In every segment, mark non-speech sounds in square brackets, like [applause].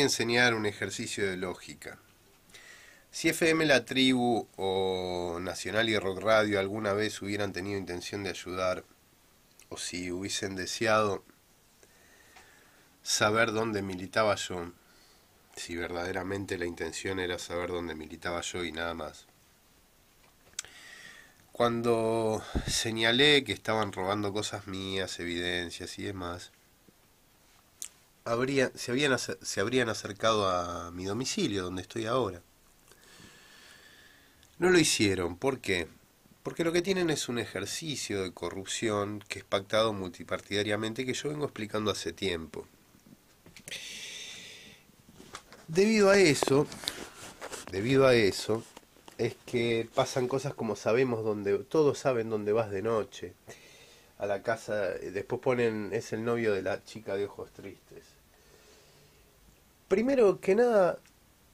enseñar un ejercicio de lógica. Si FM La Tribu o Nacional y Rock Radio alguna vez hubieran tenido intención de ayudar, o si hubiesen deseado saber dónde militaba yo, si verdaderamente la intención era saber dónde militaba yo y nada más. Cuando señalé que estaban robando cosas mías, evidencias y demás, se, habían, se habrían acercado a mi domicilio, donde estoy ahora. No lo hicieron, ¿por qué? Porque lo que tienen es un ejercicio de corrupción que es pactado multipartidariamente que yo vengo explicando hace tiempo. Debido a eso, debido a eso, es que pasan cosas como sabemos donde, todos saben dónde vas de noche a la casa, eh, después ponen, es el novio de la chica de ojos tristes. Primero que nada,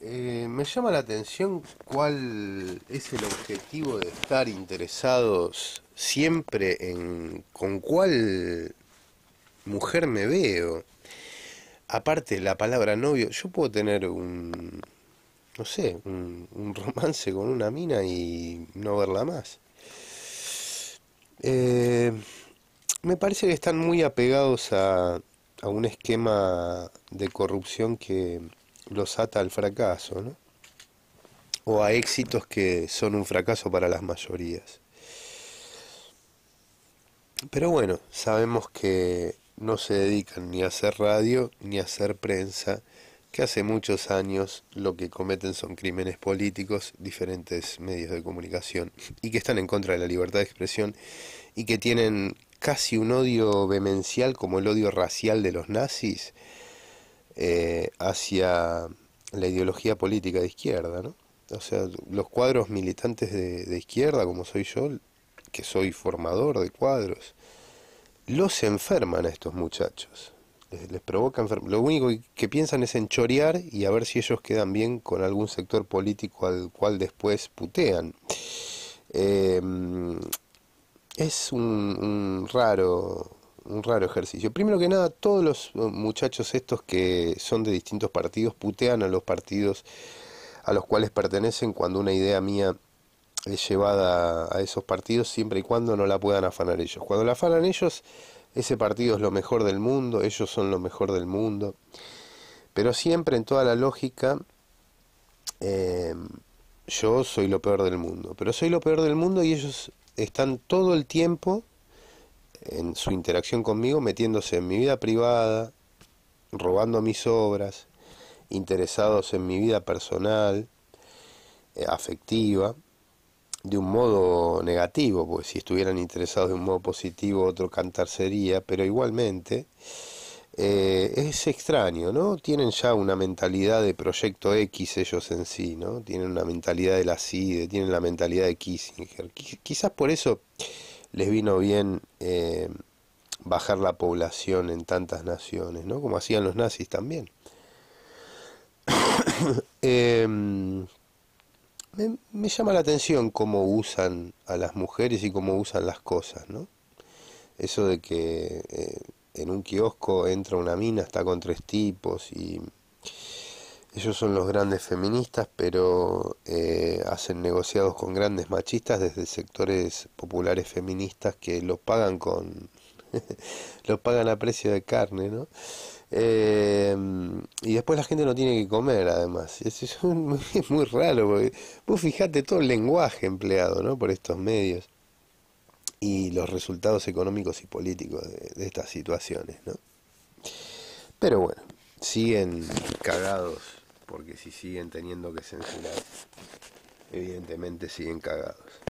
eh, me llama la atención cuál es el objetivo de estar interesados siempre en con cuál mujer me veo. Aparte, la palabra novio, yo puedo tener un, no sé, un, romance con una mina y no verla más. Eh, me parece que están muy apegados a, un esquema de corrupción que los ata al fracaso, ¿no? O a éxitos que son un fracaso para las mayorías. Pero bueno, sabemos que no se dedican ni a hacer radio ni a hacer prensa, que hace muchos años lo que cometen son crímenes políticos, diferentes medios de comunicación, y que están en contra de la libertad de expresión, y que tienen casi un odio vehemencial como el odio racial de los nazis eh, hacia la ideología política de izquierda, ¿no? O sea, los cuadros militantes de, izquierda, como soy yo, que soy formador de cuadros, los enferman a estos muchachos. Les, provoca enfermedad. Lo único que piensan es en chorear y a ver si ellos quedan bien con algún sector político al cual después putean. Em, es un, raro un raro ejercicio. Primero que nada, todos los eh, muchachos estos que son de distintos partidos putean a los partidos a los cuales pertenecen cuando una idea mía es llevada a esos partidos siempre y cuando no la puedan afanar ellos. Cuando la afanan ellos, ese partido es lo mejor del mundo, ellos son lo mejor del mundo. Pero siempre en toda la lógica, eh, yo soy lo peor del mundo. Pero soy lo peor del mundo y ellos están todo el tiempo en su interacción conmigo metiéndose en mi vida privada, robando mis obras, interesados en mi vida personal, eh, afectiva, de un modo negativo, porque si estuvieran interesados de un modo positivo otro cantar sería, pero igualmente eh, es extraño, ¿no? Tienen ya una mentalidad de Proyecto X ellos en sí, ¿no? Tienen una mentalidad de la CIDE, tienen la mentalidad de Kissinger. quizás por eso les vino bien eh, bajar la población en tantas naciones, ¿no? Como hacían los nazis también. [coughs] Em, me, me llama la atención cómo usan a las mujeres y cómo usan las cosas, ¿no? Eso de que eh, en un kiosco entra una mina, está con tres tipos y ellos son los grandes feministas, pero eh, hacen negociados con grandes machistas desde sectores populares feministas que los pagan con [laughs] los pagan a precio de carne, ¿no? Em, y después la gente no tiene que comer, además. Es, es, [laughs] muy raro, porque vos fijate todo el lenguaje empleado, ¿no? Por estos medios y los resultados económicos y políticos de, estas situaciones, ¿no? Pero bueno, siguen cagados, porque si siguen teniendo que censurar, evidentemente siguen cagados.